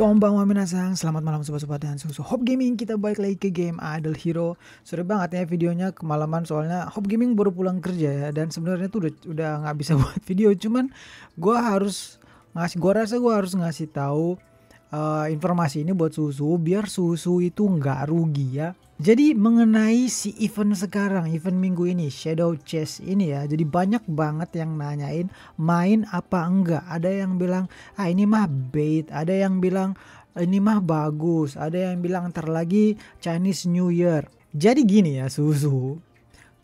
Konbanwa minasang, selamat malam sobat-sobat dan susu Hop Gaming Kita balik lagi ke game Idol Hero Sore banget ya videonya kemalaman soalnya Hop Gaming baru pulang kerja ya Dan sebenarnya tuh udah, udah nggak bisa buat video Cuman gue harus ngasih, gue rasa gue harus ngasih tahu uh, informasi ini buat susu Biar susu itu nggak rugi ya jadi mengenai si event sekarang, event minggu ini, Shadow Chess ini ya. Jadi banyak banget yang nanyain main apa enggak. Ada yang bilang, ah ini mah bait. Ada yang bilang, ini mah bagus. Ada yang bilang ntar lagi Chinese New Year. Jadi gini ya susu.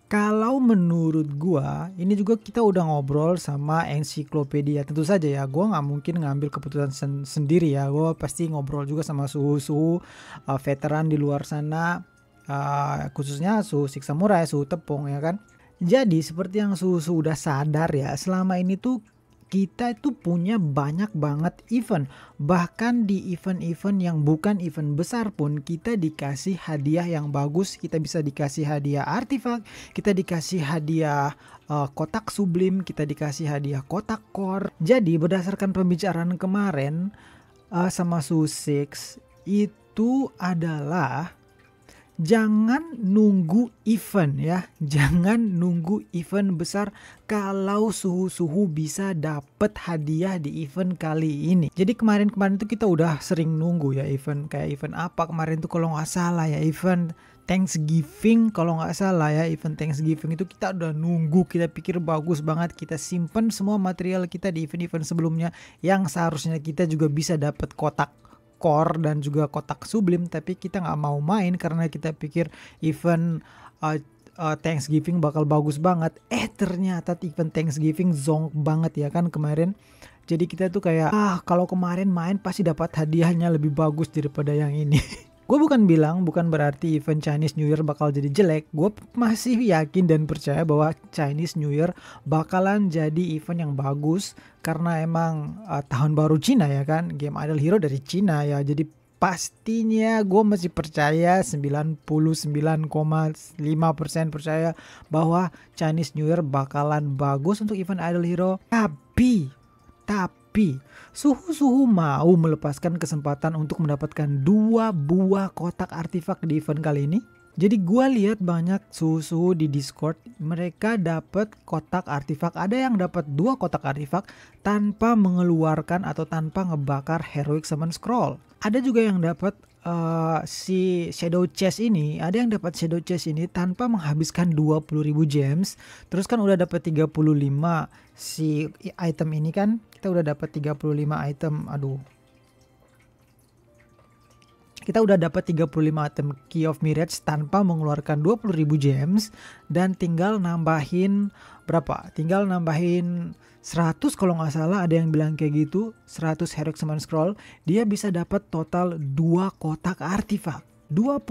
Kalau menurut gua, ini juga kita udah ngobrol sama ensiklopedia. Tentu saja ya, gua nggak mungkin ngambil keputusan sen sendiri ya. Gua pasti ngobrol juga sama suhu-suhu uh, veteran di luar sana uh, khususnya suhu siksa murah suhu tepung ya kan. Jadi seperti yang suhu sudah sadar ya, selama ini tuh kita itu punya banyak banget event. Bahkan di event-event yang bukan event besar pun kita dikasih hadiah yang bagus. Kita bisa dikasih hadiah artefak, kita dikasih hadiah uh, kotak sublim, kita dikasih hadiah kotak core. Jadi berdasarkan pembicaraan kemarin uh, sama Susix itu adalah jangan nunggu event ya. Jangan nunggu event besar kalau suhu-suhu bisa dapat hadiah di event kali ini. Jadi kemarin-kemarin tuh kita udah sering nunggu ya event kayak event apa kemarin tuh kalau nggak salah ya event Thanksgiving kalau nggak salah ya event Thanksgiving itu kita udah nunggu kita pikir bagus banget kita simpen semua material kita di event-event sebelumnya yang seharusnya kita juga bisa dapat kotak core dan juga kotak sublim tapi kita nggak mau main karena kita pikir event uh, uh, Thanksgiving bakal bagus banget eh ternyata event Thanksgiving zonk banget ya kan kemarin jadi kita tuh kayak ah kalau kemarin main pasti dapat hadiahnya lebih bagus daripada yang ini Gue bukan bilang bukan berarti event Chinese New Year bakal jadi jelek. Gue masih yakin dan percaya bahwa Chinese New Year bakalan jadi event yang bagus karena emang uh, tahun baru Cina ya kan. Game Idol Hero dari Cina ya. Jadi pastinya gue masih percaya 99,5% percaya bahwa Chinese New Year bakalan bagus untuk event Idol Hero. Tapi tapi tapi suhu-suhu mau melepaskan kesempatan untuk mendapatkan dua buah kotak artefak di event kali ini. Jadi gue lihat banyak suhu-suhu di Discord mereka dapat kotak artefak. Ada yang dapat dua kotak artefak tanpa mengeluarkan atau tanpa ngebakar heroic summon scroll ada juga yang dapat uh, si Shadow Chest ini, ada yang dapat Shadow Chest ini tanpa menghabiskan 20.000 gems. Terus kan udah dapat 35 si item ini kan. Kita udah dapat 35 item. Aduh, kita udah dapat 35 item Key of Mirage tanpa mengeluarkan 20.000 gems dan tinggal nambahin berapa? Tinggal nambahin 100 kalau nggak salah ada yang bilang kayak gitu, 100 Heroic Summon Scroll, dia bisa dapat total 2 kotak artefak. 20.000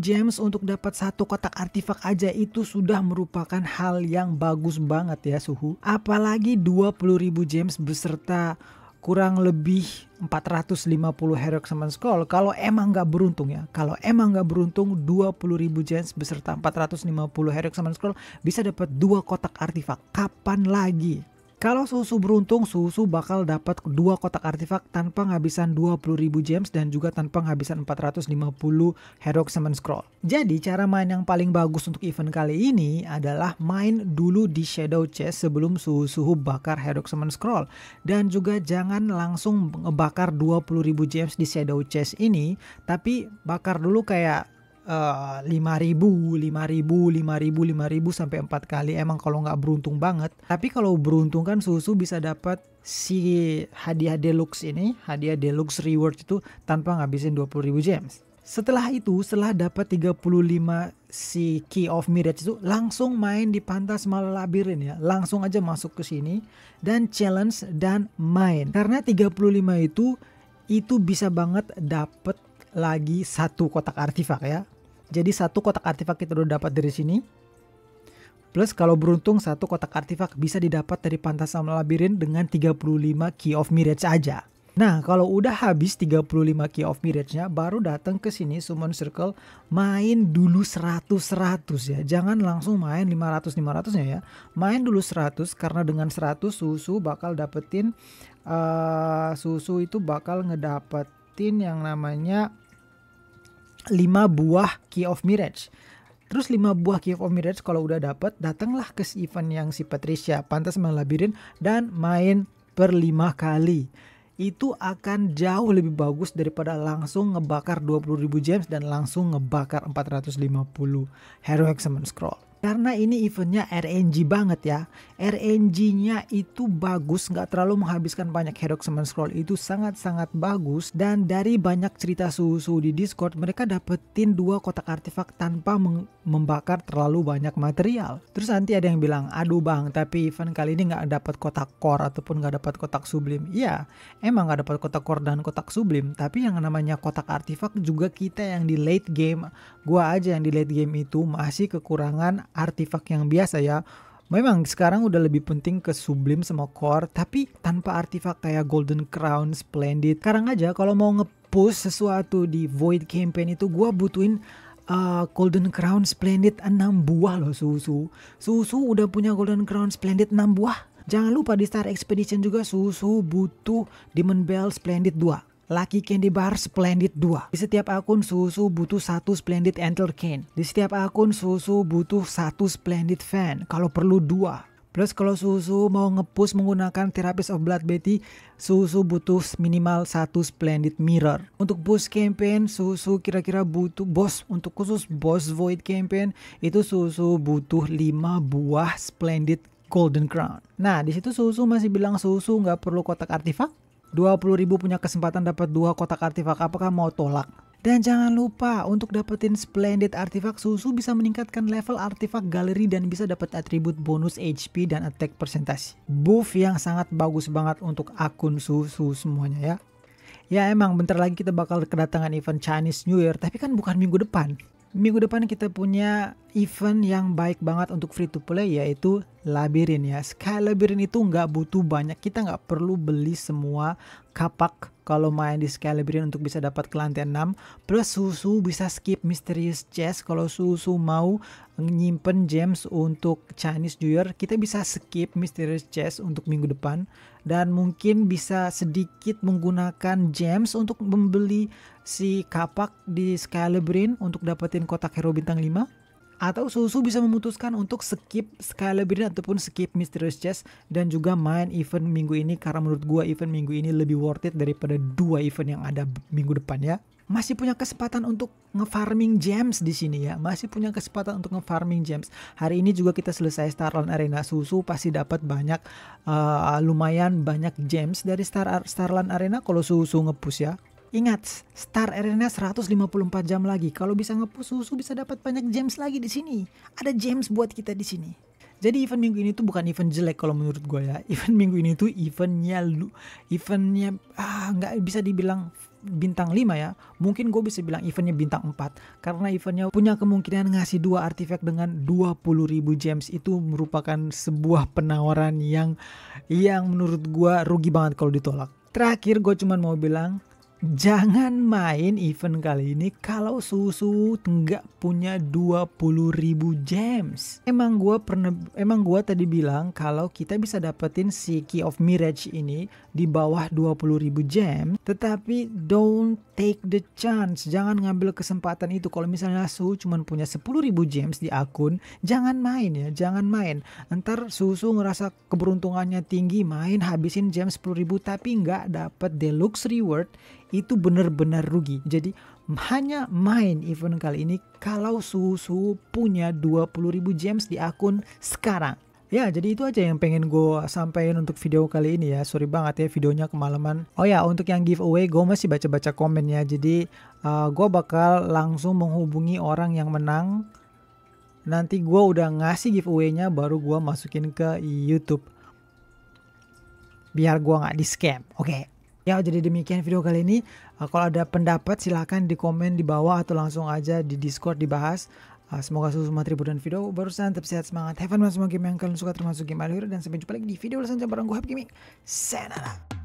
gems untuk dapat satu kotak artifak aja itu sudah merupakan hal yang bagus banget ya suhu. Apalagi 20.000 gems beserta kurang lebih 450 Herox Summon Scroll kalau emang nggak beruntung ya. Kalau emang nggak beruntung 20.000 gems beserta 450 Herox Summon Scroll bisa dapat dua kotak artefak. Kapan lagi? Kalau susu beruntung, susu bakal dapat dua kotak artefak tanpa penghabisan 20.000 gems dan juga tanpa penghabisan 450 hero Summon Scroll. Jadi cara main yang paling bagus untuk event kali ini adalah main dulu di Shadow Chest sebelum susu bakar hero Summon Scroll. Dan juga jangan langsung ngebakar 20.000 gems di Shadow Chest ini, tapi bakar dulu kayak Eh, lima ribu, lima ribu, lima ribu, lima ribu sampai empat kali. Emang kalau nggak beruntung banget. Tapi kalau beruntung kan susu bisa dapat si hadiah deluxe ini, hadiah deluxe reward itu tanpa ngabisin dua puluh ribu gems. Setelah itu, setelah dapat 35 si Key of Mirage itu langsung main di pantas malah labirin ya. Langsung aja masuk ke sini dan challenge dan main. Karena 35 itu itu bisa banget dapat lagi satu kotak artifak ya. Jadi satu kotak artefak kita udah dapat dari sini. Plus kalau beruntung satu kotak artefak bisa didapat dari sama labirin dengan 35 key of mirage aja. Nah, kalau udah habis 35 key of mirage-nya, baru datang ke sini summon circle, main dulu 100-100 ya. Jangan langsung main 500-500-nya ya. Main dulu 100 karena dengan 100 susu bakal dapetin uh, susu itu bakal ngedapetin yang namanya 5 buah Key of Mirage. Terus 5 buah Key of Mirage kalau udah dapat, datanglah ke si event yang si Patricia pantas main labirin dan main per 5 kali. Itu akan jauh lebih bagus daripada langsung ngebakar 20.000 gems dan langsung ngebakar 450 Hero summon scroll. Karena ini eventnya RNG banget ya. RNG-nya itu bagus, nggak terlalu menghabiskan banyak hero Summon scroll itu sangat-sangat bagus. Dan dari banyak cerita suhu-suhu di Discord, mereka dapetin dua kotak artefak tanpa membakar terlalu banyak material. Terus nanti ada yang bilang, aduh bang, tapi event kali ini nggak dapat kotak core ataupun nggak dapat kotak sublim. Iya, emang nggak dapat kotak core dan kotak sublim, tapi yang namanya kotak artefak juga kita yang di late game, gua aja yang di late game itu masih kekurangan Artifak yang biasa ya. Memang sekarang udah lebih penting ke sublim sama core, tapi tanpa artefak kayak Golden Crown, Splendid. Sekarang aja kalau mau ngepush sesuatu di Void Campaign itu gue butuhin uh, Golden Crown Splendid 6 buah loh Susu. Susu udah punya Golden Crown Splendid 6 buah. Jangan lupa di Star Expedition juga Susu butuh Demon Bell Splendid 2. Lucky Candy Bar Splendid 2. Di setiap akun susu butuh satu Splendid Antler Cane. Di setiap akun susu butuh satu Splendid Fan. Kalau perlu dua. Plus kalau susu mau ngepus menggunakan terapis of blood Betty, susu butuh minimal satu splendid mirror. Untuk boost campaign, susu kira-kira butuh boss. untuk khusus boss void campaign itu susu butuh 5 buah splendid golden crown. Nah di situ susu masih bilang susu nggak perlu kotak artefak, 20 ribu punya kesempatan dapat dua kotak artifak, apakah mau tolak? Dan jangan lupa untuk dapetin Splendid Artifak Susu bisa meningkatkan level artifak galeri dan bisa dapat atribut bonus HP dan attack persentase. Buff yang sangat bagus banget untuk akun Susu semuanya ya. Ya emang bentar lagi kita bakal kedatangan event Chinese New Year, tapi kan bukan minggu depan minggu depan kita punya event yang baik banget untuk free to play yaitu labirin ya. Sky labirin itu nggak butuh banyak, kita nggak perlu beli semua kapak kalau main di Scalibrin untuk bisa dapat ke lantai 6 plus Susu bisa skip Mysterious Chest kalau Susu mau nyimpen gems untuk Chinese New Year kita bisa skip Mysterious Chest untuk minggu depan dan mungkin bisa sedikit menggunakan gems untuk membeli si kapak di Scalibrin untuk dapetin kotak hero bintang 5 atau Susu bisa memutuskan untuk skip lebihnya ataupun skip Mysterious Chest dan juga main event minggu ini karena menurut gua event minggu ini lebih worth it daripada dua event yang ada minggu depan ya. Masih punya kesempatan untuk ngefarming gems di sini ya. Masih punya kesempatan untuk ngefarming gems. Hari ini juga kita selesai Starland Arena. Susu pasti dapat banyak uh, lumayan banyak gems dari Star Starland Arena kalau Susu ngepush ya. Ingat, Star Arena 154 jam lagi. Kalau bisa ngepush susu bisa dapat banyak gems lagi di sini. Ada gems buat kita di sini. Jadi event minggu ini tuh bukan event jelek kalau menurut gue ya. Event minggu ini tuh eventnya lu, eventnya ah nggak bisa dibilang bintang 5 ya. Mungkin gue bisa bilang eventnya bintang 4 karena eventnya punya kemungkinan ngasih dua artefak dengan ribu gems itu merupakan sebuah penawaran yang yang menurut gue rugi banget kalau ditolak. Terakhir gue cuman mau bilang Jangan main event kali ini kalau susu nggak punya 20.000 gems. Emang gua pernah emang gua tadi bilang kalau kita bisa dapetin si Key of Mirage ini di bawah 20.000 gems, tetapi don't take the chance. Jangan ngambil kesempatan itu. Kalau misalnya Su cuma punya 10.000 gems di akun, jangan main ya, jangan main. Ntar Susu ngerasa keberuntungannya tinggi, main habisin gems 10.000 tapi nggak dapet deluxe reward itu benar-benar rugi. Jadi hanya main event kali ini kalau suhu-suhu punya 20.000 gems di akun sekarang. Ya, jadi itu aja yang pengen gue sampaikan untuk video kali ini ya. Sorry banget ya videonya kemalaman. Oh ya, untuk yang giveaway gue masih baca-baca komennya. Jadi uh, gue bakal langsung menghubungi orang yang menang. Nanti gue udah ngasih giveaway-nya baru gue masukin ke YouTube. Biar gue gak di scam, oke? Okay. Ya, jadi demikian video kali ini. Uh, kalau ada pendapat silahkan di komen di bawah atau langsung aja di Discord dibahas. Uh, semoga semua tribu dan video barusan tetap sehat semangat. Have fun semua game yang kalian suka termasuk game Alhur dan sampai jumpa lagi di video selanjutnya bareng gue Happy Gaming. Senara.